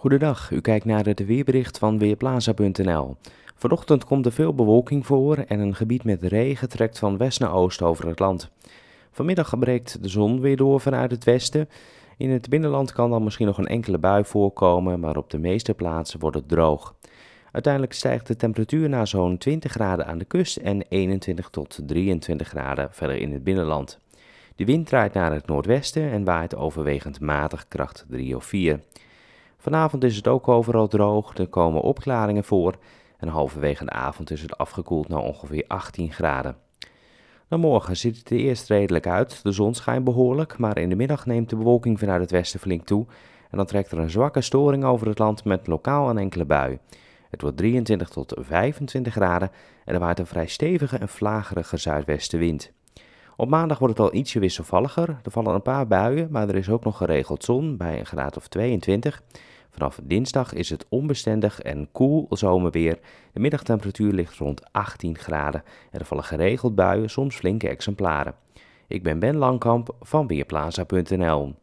Goedendag, u kijkt naar het weerbericht van Weerplaza.nl. Vanochtend komt er veel bewolking voor en een gebied met regen trekt van west naar oost over het land. Vanmiddag breekt de zon weer door vanuit het westen. In het binnenland kan dan misschien nog een enkele bui voorkomen, maar op de meeste plaatsen wordt het droog. Uiteindelijk stijgt de temperatuur naar zo'n 20 graden aan de kust en 21 tot 23 graden verder in het binnenland. De wind draait naar het noordwesten en waait overwegend matig kracht 3 of 4. Vanavond is het ook overal droog, er komen opklaringen voor en halverwege de avond is het afgekoeld naar ongeveer 18 graden. Dan morgen ziet het er eerst redelijk uit, de zon schijnt behoorlijk, maar in de middag neemt de bewolking vanuit het westen flink toe en dan trekt er een zwakke storing over het land met lokaal een enkele bui. Het wordt 23 tot 25 graden en er waait een vrij stevige en vlagerige zuidwestenwind. Op maandag wordt het al ietsje wisselvalliger. Er vallen een paar buien, maar er is ook nog geregeld zon bij een graad of 22. Vanaf dinsdag is het onbestendig en koel zomerweer. De middagtemperatuur ligt rond 18 graden en er vallen geregeld buien, soms flinke exemplaren. Ik ben Ben Langkamp van Weerplaza.nl.